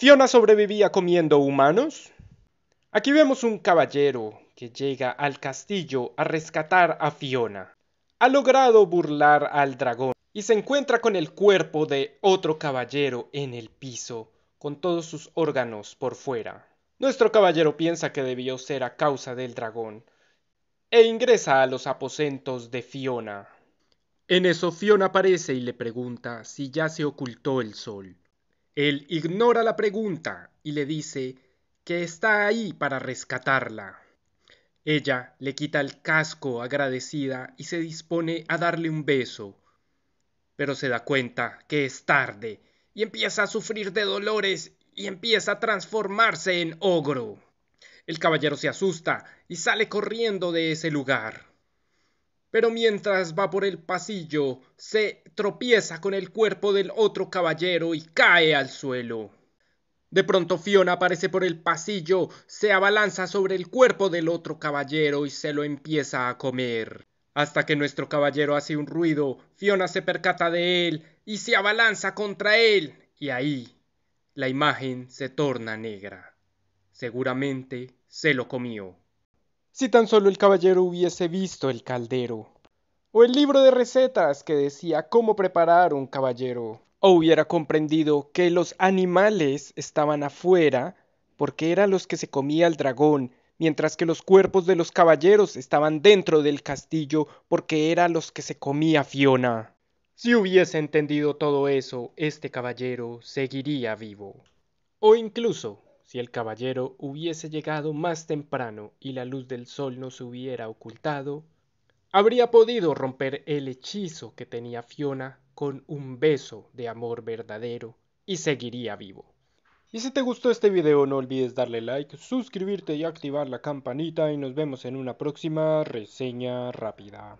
¿Fiona sobrevivía comiendo humanos? Aquí vemos un caballero que llega al castillo a rescatar a Fiona. Ha logrado burlar al dragón y se encuentra con el cuerpo de otro caballero en el piso, con todos sus órganos por fuera. Nuestro caballero piensa que debió ser a causa del dragón e ingresa a los aposentos de Fiona. En eso Fiona aparece y le pregunta si ya se ocultó el sol. Él ignora la pregunta y le dice que está ahí para rescatarla. Ella le quita el casco agradecida y se dispone a darle un beso, pero se da cuenta que es tarde y empieza a sufrir de dolores y empieza a transformarse en ogro. El caballero se asusta y sale corriendo de ese lugar pero mientras va por el pasillo, se tropieza con el cuerpo del otro caballero y cae al suelo. De pronto Fiona aparece por el pasillo, se abalanza sobre el cuerpo del otro caballero y se lo empieza a comer. Hasta que nuestro caballero hace un ruido, Fiona se percata de él y se abalanza contra él, y ahí la imagen se torna negra. Seguramente se lo comió. Si tan solo el caballero hubiese visto el caldero. O el libro de recetas que decía cómo preparar un caballero. O hubiera comprendido que los animales estaban afuera porque eran los que se comía el dragón, mientras que los cuerpos de los caballeros estaban dentro del castillo porque eran los que se comía Fiona. Si hubiese entendido todo eso, este caballero seguiría vivo. O incluso si el caballero hubiese llegado más temprano y la luz del sol no se hubiera ocultado, habría podido romper el hechizo que tenía Fiona con un beso de amor verdadero y seguiría vivo. Y si te gustó este video no olvides darle like, suscribirte y activar la campanita y nos vemos en una próxima reseña rápida.